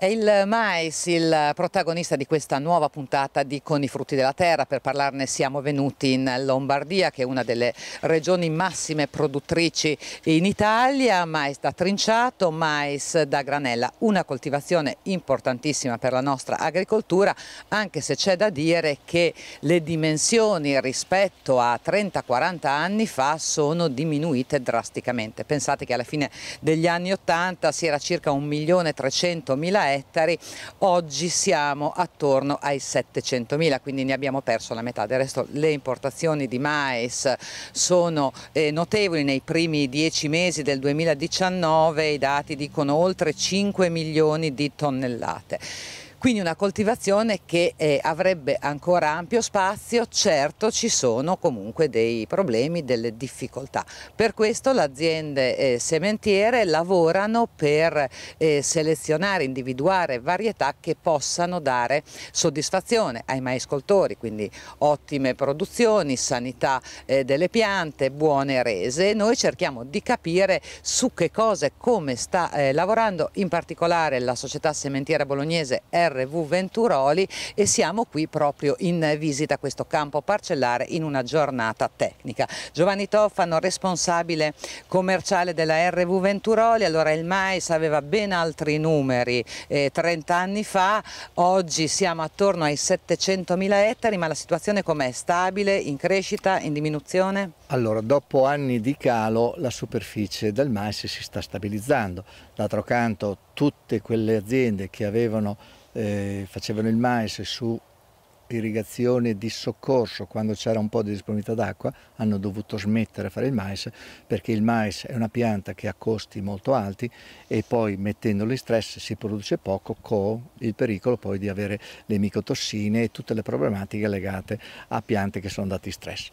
È il mais il protagonista di questa nuova puntata di Con i frutti della terra. Per parlarne siamo venuti in Lombardia, che è una delle regioni massime produttrici in Italia. Mais da trinciato, mais da granella. Una coltivazione importantissima per la nostra agricoltura, anche se c'è da dire che le dimensioni rispetto a 30-40 anni fa sono diminuite drasticamente. Pensate che alla fine degli anni 80 si era circa 1.300.000 euro ettari, oggi siamo attorno ai 700 mila, quindi ne abbiamo perso la metà. Del resto le importazioni di mais sono eh, notevoli nei primi dieci mesi del 2019, i dati dicono oltre 5 milioni di tonnellate quindi una coltivazione che eh, avrebbe ancora ampio spazio, certo ci sono comunque dei problemi, delle difficoltà. Per questo le aziende eh, sementiere lavorano per eh, selezionare, individuare varietà che possano dare soddisfazione ai maiscoltori, quindi ottime produzioni, sanità eh, delle piante, buone rese. Noi cerchiamo di capire su che cose, come sta eh, lavorando in particolare la società sementiera bolognese R RV Venturoli e siamo qui proprio in visita a questo campo parcellare in una giornata tecnica. Giovanni Toffano, responsabile commerciale della RV Venturoli, allora il mais aveva ben altri numeri eh, 30 anni fa, oggi siamo attorno ai 700.000 ettari, ma la situazione com'è? Stabile, in crescita, in diminuzione? Allora, dopo anni di calo la superficie del mais si sta stabilizzando, d'altro canto tutte quelle aziende che avevano eh, facevano il mais su irrigazione di soccorso quando c'era un po' di disponibilità d'acqua, hanno dovuto smettere a fare il mais perché il mais è una pianta che ha costi molto alti e poi mettendolo in stress si produce poco con il pericolo poi di avere le micotossine e tutte le problematiche legate a piante che sono andate in stress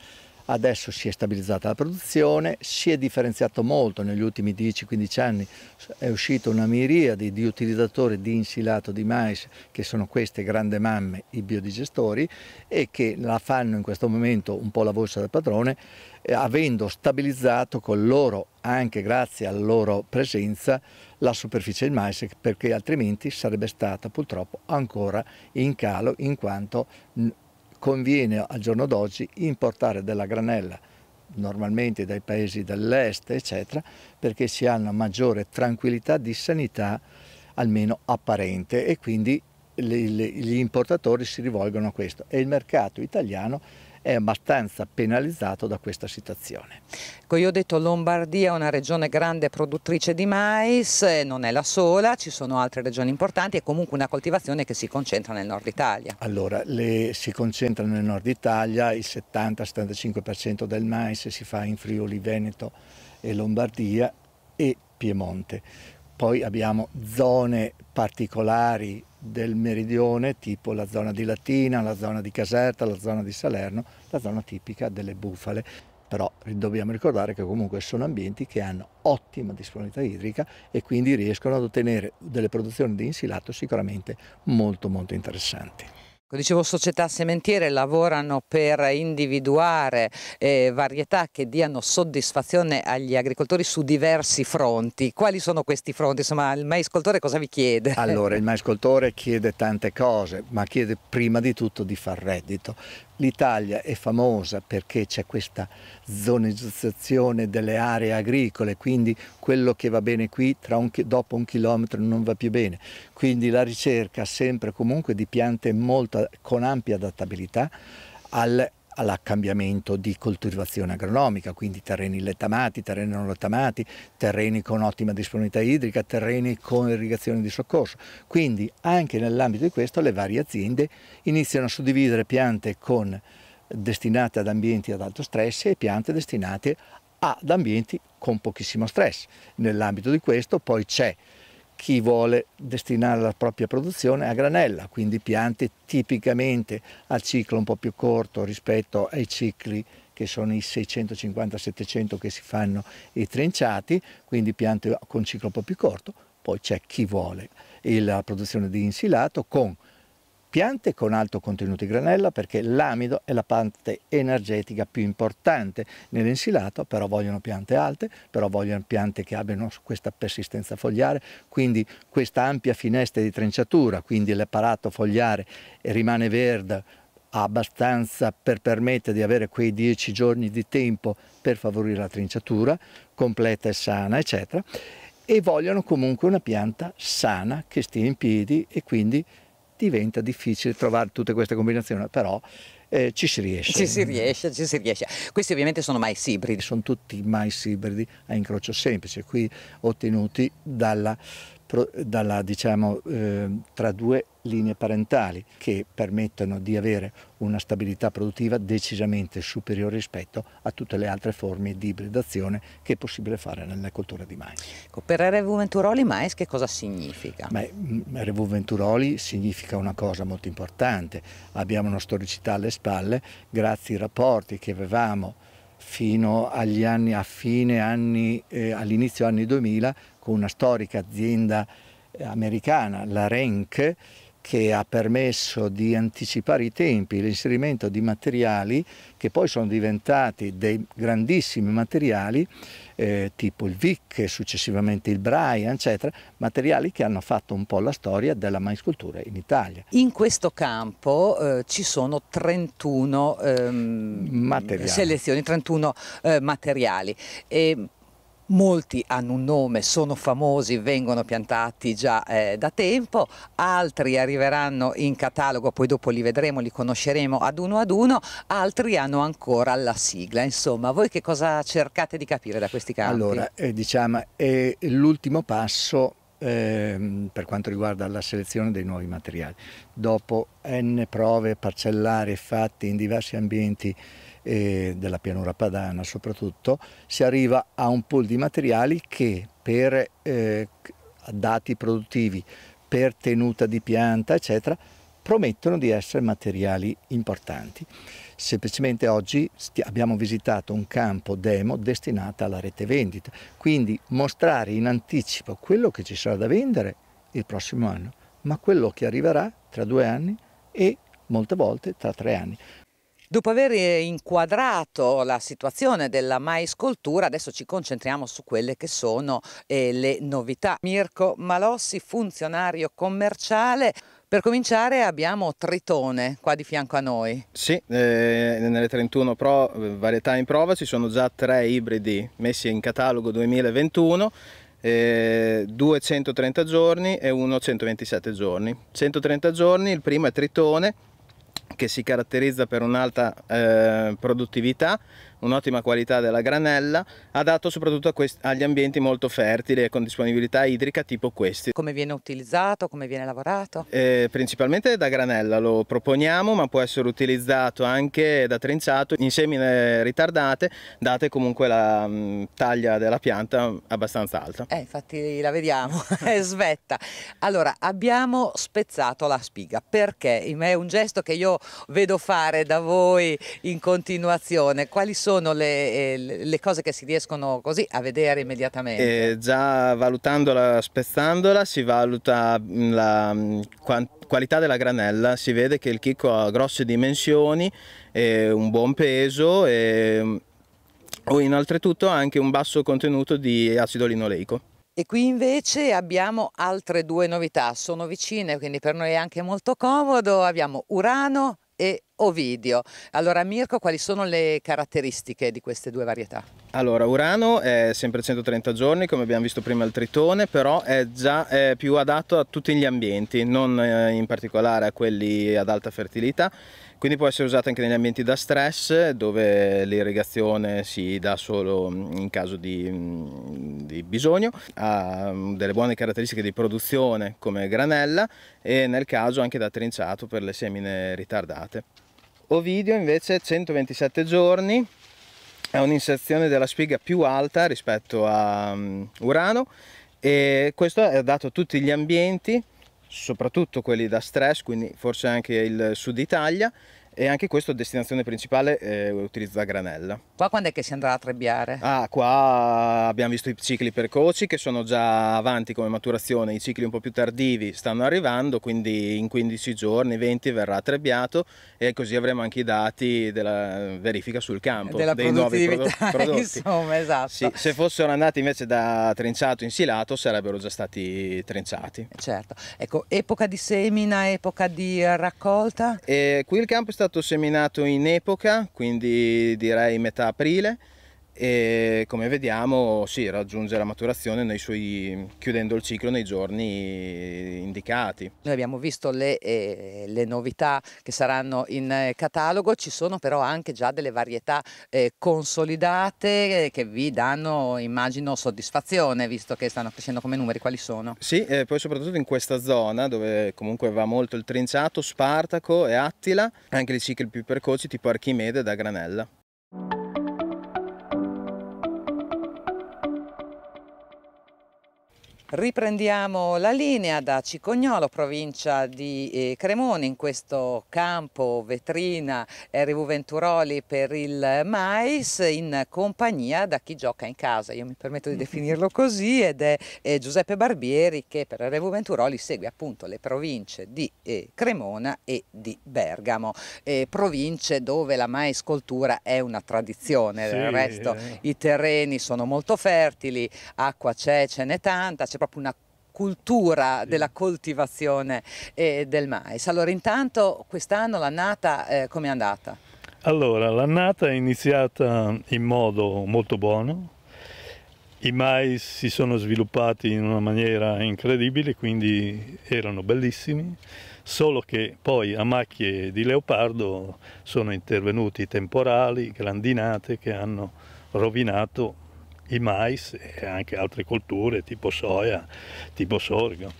adesso si è stabilizzata la produzione, si è differenziato molto negli ultimi 10-15 anni, è uscita una miriade di utilizzatori di insilato di mais che sono queste grandi mamme, i biodigestori e che la fanno in questo momento un po' la borsa del padrone eh, avendo stabilizzato con loro, anche grazie alla loro presenza, la superficie del mais perché altrimenti sarebbe stata purtroppo ancora in calo in quanto conviene al giorno d'oggi importare della granella normalmente dai paesi dell'est eccetera perché si ha una maggiore tranquillità di sanità almeno apparente e quindi gli importatori si rivolgono a questo e il mercato italiano è abbastanza penalizzato da questa situazione. Ecco, io ho detto Lombardia è una regione grande produttrice di mais, non è la sola, ci sono altre regioni importanti è comunque una coltivazione che si concentra nel nord Italia. Allora, le, si concentra nel nord Italia, il 70-75% del mais si fa in Friuli, Veneto e Lombardia e Piemonte. Poi abbiamo zone particolari del meridione, tipo la zona di Latina, la zona di Caserta, la zona di Salerno, la zona tipica delle bufale. Però dobbiamo ricordare che comunque sono ambienti che hanno ottima disponibilità idrica e quindi riescono ad ottenere delle produzioni di insilato sicuramente molto molto interessanti. Dicevo società sementiere lavorano per individuare eh, varietà che diano soddisfazione agli agricoltori su diversi fronti. Quali sono questi fronti? Insomma, il maiscoltore cosa vi chiede? Allora, il maiscoltore chiede tante cose, ma chiede prima di tutto di far reddito. L'Italia è famosa perché c'è questa zonizzazione delle aree agricole, quindi quello che va bene qui un, dopo un chilometro non va più bene. Quindi la ricerca sempre comunque di piante molto adotta con ampia adattabilità al cambiamento di coltivazione agronomica, quindi terreni lettamati, terreni non lettamati, terreni con ottima disponibilità idrica, terreni con irrigazione di soccorso. Quindi anche nell'ambito di questo le varie aziende iniziano a suddividere piante con, destinate ad ambienti ad alto stress e piante destinate ad ambienti con pochissimo stress. Nell'ambito di questo poi c'è chi vuole destinare la propria produzione a granella, quindi piante tipicamente al ciclo un po' più corto rispetto ai cicli che sono i 650-700 che si fanno i trenciati, quindi piante con ciclo un po' più corto, poi c'è chi vuole la produzione di insilato con piante con alto contenuto di granella perché l'amido è la parte energetica più importante nell'insilato, però vogliono piante alte, però vogliono piante che abbiano questa persistenza fogliare, quindi questa ampia finestra di trenciatura, quindi l'apparato fogliare rimane verde abbastanza per permettere di avere quei 10 giorni di tempo per favorire la trinciatura completa e sana eccetera e vogliono comunque una pianta sana che stia in piedi e quindi diventa difficile trovare tutte queste combinazioni, però eh, ci si riesce. Ci si riesce, ci si riesce. Questi ovviamente sono mais ibridi. Sono tutti mais ibridi a incrocio semplice, qui ottenuti dalla dalla, diciamo, eh, tra due linee parentali che permettono di avere una stabilità produttiva decisamente superiore rispetto a tutte le altre forme di ibridazione che è possibile fare nella cultura di mais. Ecco, per RV Venturoli mais che cosa significa? Beh, mm, RV Venturoli significa una cosa molto importante, abbiamo una storicità alle spalle grazie ai rapporti che avevamo fino agli anni, a fine anni, eh, all'inizio anni 2000 con una storica azienda eh, americana, la RENC, che ha permesso di anticipare i tempi, l'inserimento di materiali che poi sono diventati dei grandissimi materiali eh, tipo il Vic, successivamente il Brian, eccetera, materiali che hanno fatto un po' la storia della maiscultura in Italia. In questo campo eh, ci sono 31 ehm, selezioni, 31 eh, materiali. E Molti hanno un nome, sono famosi, vengono piantati già eh, da tempo, altri arriveranno in catalogo, poi dopo li vedremo, li conosceremo ad uno ad uno, altri hanno ancora la sigla. Insomma, voi che cosa cercate di capire da questi campi? Allora, eh, diciamo, è l'ultimo passo eh, per quanto riguarda la selezione dei nuovi materiali. Dopo n prove parcellari fatte in diversi ambienti, eh, della pianura padana soprattutto, si arriva a un pool di materiali che per eh, dati produttivi, per tenuta di pianta, eccetera, promettono di essere materiali importanti. Semplicemente oggi abbiamo visitato un campo demo destinato alla rete vendita, quindi mostrare in anticipo quello che ci sarà da vendere il prossimo anno, ma quello che arriverà tra due anni e molte volte tra tre anni. Dopo aver eh, inquadrato la situazione della maiscoltura, adesso ci concentriamo su quelle che sono eh, le novità. Mirko Malossi, funzionario commerciale. Per cominciare abbiamo Tritone qua di fianco a noi. Sì, eh, nelle 31 pro, eh, varietà in prova ci sono già tre ibridi messi in catalogo 2021 eh, 230 giorni e uno 127 giorni. 130 giorni, il primo è Tritone che si caratterizza per un'alta eh, produttività un'ottima qualità della granella, adatto soprattutto agli ambienti molto fertili e con disponibilità idrica tipo questi. Come viene utilizzato, come viene lavorato? Eh, principalmente da granella lo proponiamo, ma può essere utilizzato anche da trinciato in semine ritardate, date comunque la mh, mm, taglia della pianta abbastanza alta. Eh, infatti la vediamo, svetta. Allora, abbiamo spezzato la spiga, perché? È un gesto che io vedo fare da voi in continuazione. Quali sono sono le, eh, le, cose che si riescono così a vedere immediatamente? Eh, già valutandola, spezzandola, si valuta mm, la mm, qualità della granella, si vede che il chicco ha grosse dimensioni, un buon peso e mm, o inoltretutto anche un basso contenuto di acido linoleico. E qui invece abbiamo altre due novità, sono vicine, quindi per noi è anche molto comodo. Abbiamo Urano e Ovidio. Allora Mirko, quali sono le caratteristiche di queste due varietà? Allora, Urano è sempre 130 giorni, come abbiamo visto prima il Tritone, però è già è più adatto a tutti gli ambienti, non eh, in particolare a quelli ad alta fertilità quindi può essere usata anche negli ambienti da stress dove l'irrigazione si dà solo mm, in caso di, mm, di, bisogno, ha mm, delle buone caratteristiche di produzione come granella e nel caso anche da trinciato per le semine ritardate. Ovidio invece 127 giorni, è un'inserzione della spiga più alta rispetto a Urano e questo è dato a tutti gli ambienti soprattutto quelli da stress, quindi forse anche il sud Italia, e anche questo destinazione principale eh, utilizza granella. Qua quando è che si andrà a trebbiare? Ah, qua abbiamo visto i cicli precoci che sono già avanti come maturazione, i cicli un po' più tardivi stanno arrivando, quindi in 15 giorni, 20 verrà trebbiato e così avremo anche i dati della verifica sul campo della dei nuovi prodotti. Insomma, esatto. Sì, se fossero andati invece da trinciato in silato sarebbero già stati trinciati. Certo. Ecco, epoca di semina, epoca di raccolta? E qui il campo è stato stato seminato in epoca, quindi direi metà aprile, e come vediamo sì, raggiunge la maturazione suoi, chiudendo il ciclo nei giorni indicati. Noi abbiamo visto le, eh, le, novità che saranno in eh, catalogo, ci sono però anche già delle varietà eh, consolidate eh, che vi danno immagino soddisfazione visto che stanno crescendo come numeri, quali sono? Sì, eh, poi soprattutto in questa zona dove comunque va molto il trinciato, Spartaco e Attila, anche i cicli più precoci tipo Archimede da Granella. Riprendiamo la linea da Cicognolo, provincia di eh, Cremona, in questo campo vetrina RV Venturoli per il mais in compagnia da chi gioca in casa, io mi permetto di definirlo così, ed è Giuseppe Barbieri che per RV Venturoli segue appunto le province di eh, Cremona e di Bergamo, eh, province dove la maiscoltura è una tradizione, del sì. resto i terreni sono molto fertili, acqua c'è, ce n'è tanta, c'è c'è proprio una cultura della coltivazione eh, del mais. Allora intanto quest'anno l'annata eh, come è andata? Allora l'annata è iniziata in modo molto buono, i mais si sono sviluppati in una maniera incredibile, quindi erano bellissimi, solo che poi a macchie di leopardo sono intervenuti temporali, grandinate che hanno rovinato il mais e anche altre colture tipo soia, tipo sorgo.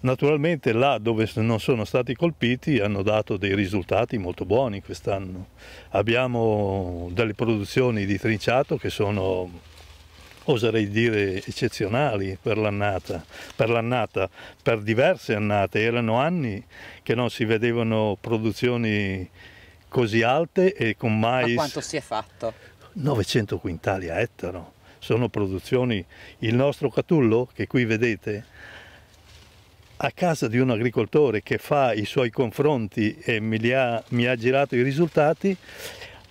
Naturalmente là dove non sono stati colpiti hanno dato dei risultati molto buoni quest'anno. Abbiamo delle produzioni di trinciato che sono, oserei dire, eccezionali per l'annata, per, l'annata, per diverse annate. Erano anni che non si vedevano produzioni così alte e con mais... Ma quanto si è fatto? 900 quintali a ettaro. Sono produzioni, il nostro catullo che qui vedete, a casa di un agricoltore che fa i suoi confronti e mi ha, mi ha girato i risultati,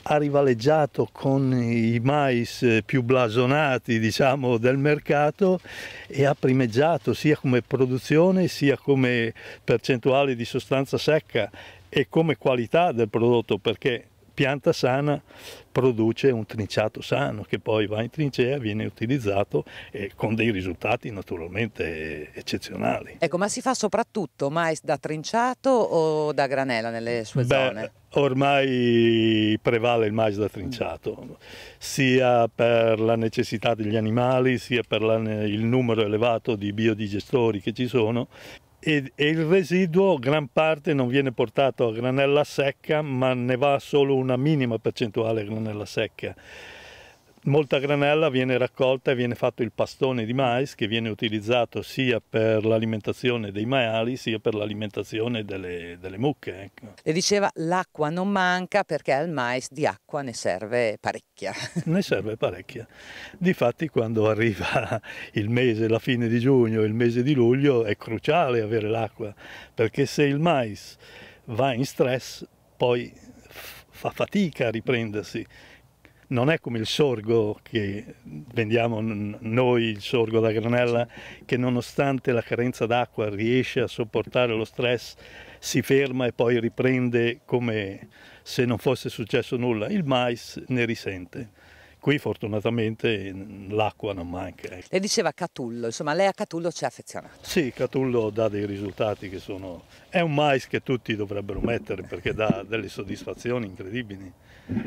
ha rivaleggiato con i mais più blasonati diciamo, del mercato e ha primeggiato sia come produzione sia come percentuale di sostanza secca e come qualità del prodotto perché pianta sana produce un trinciato sano che poi va in trincea, e viene utilizzato eh, con dei risultati naturalmente eccezionali. Ecco, ma si fa soprattutto mais da trinciato o da granella nelle sue Beh, zone? Ormai prevale il mais da trinciato, sia per la necessità degli animali, sia per la, il numero elevato di biodigestori che ci sono, e, e, il residuo gran parte non viene portato a granella secca ma ne va solo una minima percentuale a granella secca Molta granella viene raccolta e viene fatto il pastone di mais che viene utilizzato sia per l'alimentazione dei maiali sia per l'alimentazione delle, delle, mucche. Ecco. E diceva l'acqua non manca perché al mais di acqua ne serve parecchia. ne serve parecchia. Difatti quando arriva il mese, la fine di giugno, il mese di luglio è cruciale avere l'acqua perché se il mais va in stress poi fa fatica a riprendersi non è come il sorgo che vendiamo noi, il sorgo da granella, che nonostante la carenza d'acqua riesce a sopportare lo stress, si ferma e poi riprende come se non fosse successo nulla. Il mais ne risente. Qui fortunatamente l'acqua non manca. Le ecco. diceva Catullo, insomma lei a Catullo ci ha affezionato. Sì, Catullo dà dei risultati che sono... è un mais che tutti dovrebbero mettere perché dà delle soddisfazioni incredibili,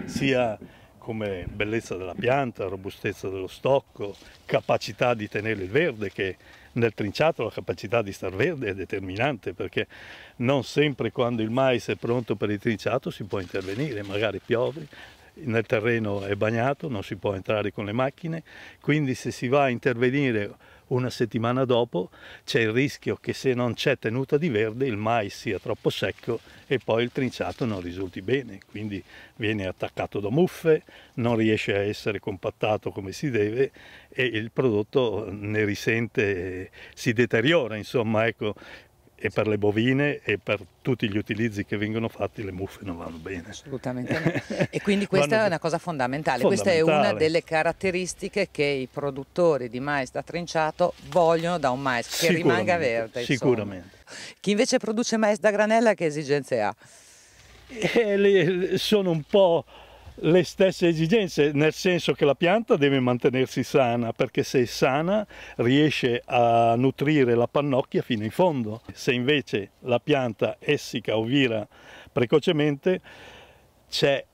sia come bellezza della pianta, robustezza dello stocco, capacità di tenere il verde che nel trinciato la capacità di star verde è determinante perché non sempre quando il mais è pronto per il trinciato si può intervenire, magari piove, nel terreno è bagnato, non si può entrare con le macchine, quindi se si va a intervenire una settimana dopo c'è il rischio che se non c'è tenuta di verde il mais sia troppo secco e poi il trinciato non risulti bene, quindi viene attaccato da muffe, non riesce a essere compattato come si deve e il prodotto ne risente, si deteriora, insomma, ecco, e per le bovine e per tutti gli utilizzi che vengono fatti le muffe non vanno bene. Assolutamente. No. E quindi questa vanno... è una cosa fondamentale. fondamentale. questa è una delle caratteristiche che i produttori di mais da trinciato vogliono da un mais che rimanga verde. Sicuramente. Chi invece produce mais da granella che esigenze ha? Eh, sono un po' le stesse esigenze, nel senso che la pianta deve mantenersi sana, perché se è sana riesce a nutrire la pannocchia fino in fondo. Se invece la pianta essica o vira precocemente, c'è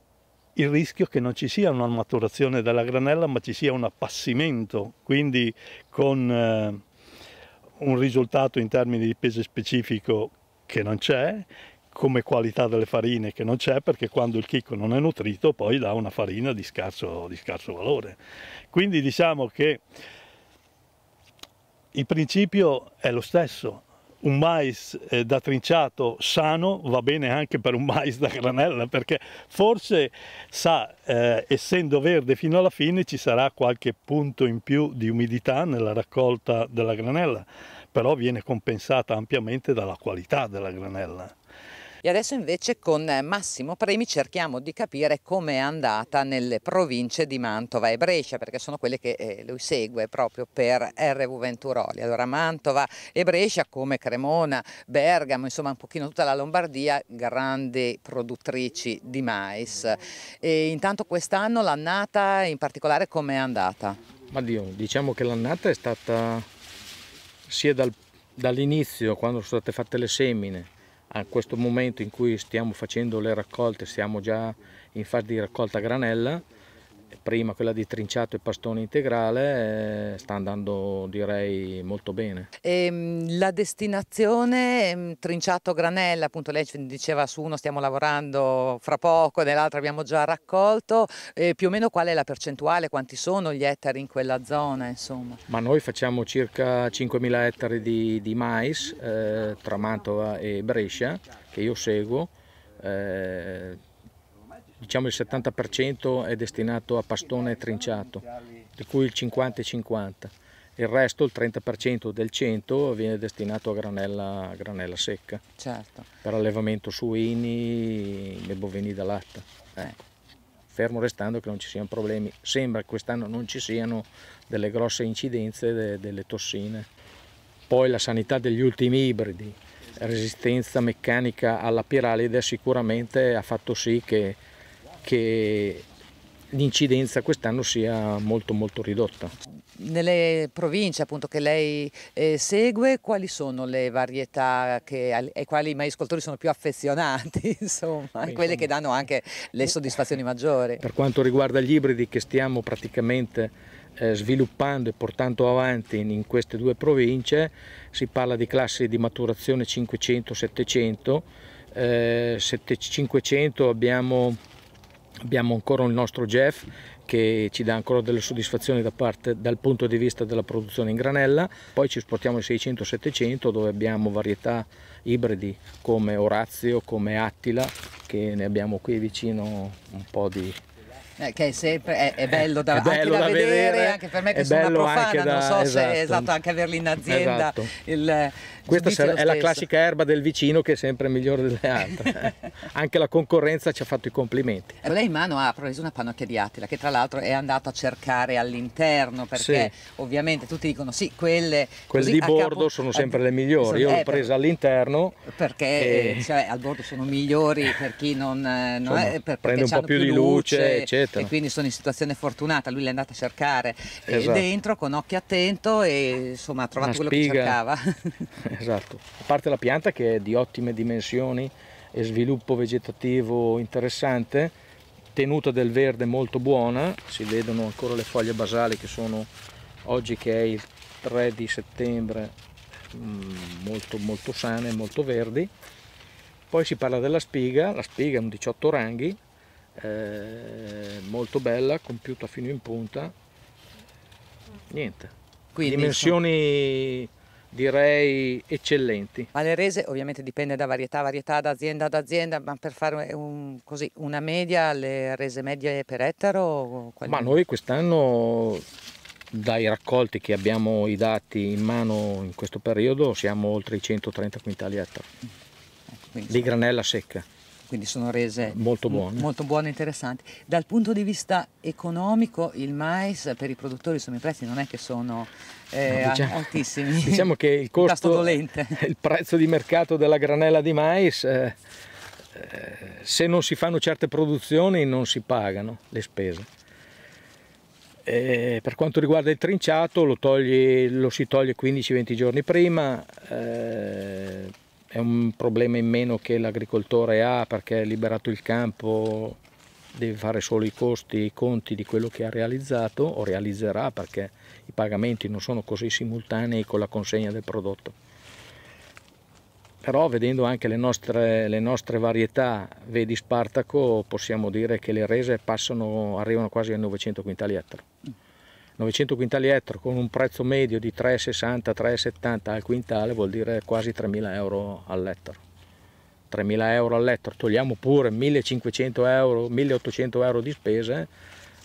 il rischio che non ci sia una maturazione della granella, ma ci sia un appassimento, quindi con eh, un risultato in termini di peso specifico che non c'è, come qualità delle farine che non c'è perché quando il chicco non è nutrito poi dà una farina di scarso, di scarso valore. Quindi diciamo che il principio è lo stesso, un mais eh, da trinciato sano va bene anche per un mais da granella perché forse sa eh, essendo verde fino alla fine ci sarà qualche punto in più di umidità nella raccolta della granella però viene compensata ampiamente dalla qualità della granella e adesso invece con Massimo Premi cerchiamo di capire come è andata nelle province di Mantova e Brescia, perché sono quelle che eh, lui segue proprio per RV Venturoli. Allora Mantova e Brescia come Cremona, Bergamo, insomma un pochino tutta la Lombardia, grandi produttrici di mais. E intanto quest'anno l'annata in particolare come è andata? Ma Dio, diciamo che l'annata è stata sia dal, dall'inizio, quando sono state fatte le semine, a questo momento in cui stiamo facendo le raccolte, siamo già in fase di raccolta granella, prima quella di trinciato e pastone integrale eh, sta andando direi molto bene. E ehm, la destinazione ehm, trinciato granella, appunto lei diceva su uno stiamo lavorando fra poco, nell'altro abbiamo già raccolto, e eh, più o meno qual è la percentuale, quanti sono gli ettari in quella zona insomma? Ma noi facciamo circa 5.000 ettari di, di mais eh, tra Mantova e Brescia che io seguo. Eh, diciamo il 70% è destinato a pastone trinciato, di cui il 50 e 50. Il resto, il 30% del 100, viene destinato a granella, a granella secca. Certo. Per allevamento suini e bovini da latta. Eh. Ecco. Fermo restando che non ci siano problemi. Sembra che quest'anno non ci siano delle grosse incidenze de, delle tossine. Poi la sanità degli ultimi ibridi, resistenza meccanica alla piralide sicuramente ha fatto sì che che l'incidenza quest'anno sia molto molto ridotta. Nelle province appunto, che lei eh, segue, quali sono le varietà che, ai quali i maiscoltori sono più affezionati, insomma, Beh, quelle insomma, che danno anche le soddisfazioni maggiori? Per quanto riguarda gli ibridi che stiamo praticamente eh, sviluppando e portando avanti in, in queste due province, si parla di classi di maturazione 500-700, eh, 500 abbiamo abbiamo ancora il nostro Jeff che ci dà ancora delle soddisfazioni da parte, dal punto di vista della produzione in granella, poi ci sportiamo il 600-700 dove abbiamo varietà ibridi come Orazio, come Attila, che ne abbiamo qui vicino un po' di eh, che è sempre è, è bello da, è bello da, da vedere, vedere, anche per me che sono una profana, da, non so esatto. se esatto, anche averli in azienda. Esatto. Il, questa sarà, è la classica erba del vicino che è sempre migliore delle altre. anche la concorrenza ci ha fatto i complimenti. Eh, lei in mano ha preso una pannocchia di Attila che tra l'altro è andato a cercare all'interno perché sì. ovviamente tutti dicono sì, quelle, quelle di bordo capo, sono eh, sempre le migliori. Io l'ho presa all'interno perché e... cioè, al bordo sono migliori per chi non, non Insomma, è, prende un po' più, di luce eccetera Certo. E quindi sono in situazione fortunata, lui l'è andata a cercare eh, esatto. dentro con occhio attento e insomma ha trovato quello che cercava. esatto, a parte la pianta che è di ottime dimensioni e sviluppo vegetativo interessante, tenuta del verde molto buona, si vedono ancora le foglie basali che sono oggi che è il 3 di settembre mm, molto molto sane, molto verdi. Poi si parla della spiga, la spiga è un 18 ranghi, molto bella, compiuta fino in punta, niente, Quindi, dimensioni insomma. direi eccellenti. Ma le rese ovviamente dipende da varietà, varietà da azienda ad azienda, ma per fare un, così, una media, le rese medie per ettaro? Quali... Ma noi quest'anno dai raccolti che abbiamo i dati in mano in questo periodo siamo oltre i 130 quintali ettaro, mm. di granella secca quindi sono rese molto buone. molto buone e interessanti. Dal punto di vista economico il mais per i produttori insomma, i prezzi non è che sono eh, no, diciamo, altissimi. Diciamo che il costo, il prezzo di mercato della granella di mais... Eh, eh, se non si fanno certe produzioni non si pagano le spese. E eh, per quanto riguarda il trinciato lo, togli, lo si toglie 15-20 giorni prima, eh, è un problema in meno che l'agricoltore ha perché è liberato il campo, deve fare solo i costi e i conti di quello che ha realizzato o realizzerà perché i pagamenti non sono così simultanei con la consegna del prodotto. Però vedendo anche le nostre, le nostre varietà, vedi Spartaco, possiamo dire che le rese passano, arrivano quasi a 900 quintali ettaro. 900 quintali ettaro con un prezzo medio di 3,60-3,70 al quintale vuol dire quasi 3.000 euro all'ettaro. 3.000 euro all'ettaro, togliamo pure 1.500 euro, 1.800 euro di spese,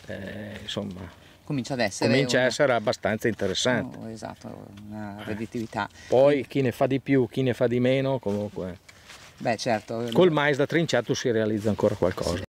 eh, insomma comincia ad essere, comincia una... essere abbastanza interessante. Oh, esatto, una redditività. Poi chi ne fa di più, chi ne fa di meno, comunque. Beh certo. Col mais da trinciato si realizza ancora qualcosa. Sì.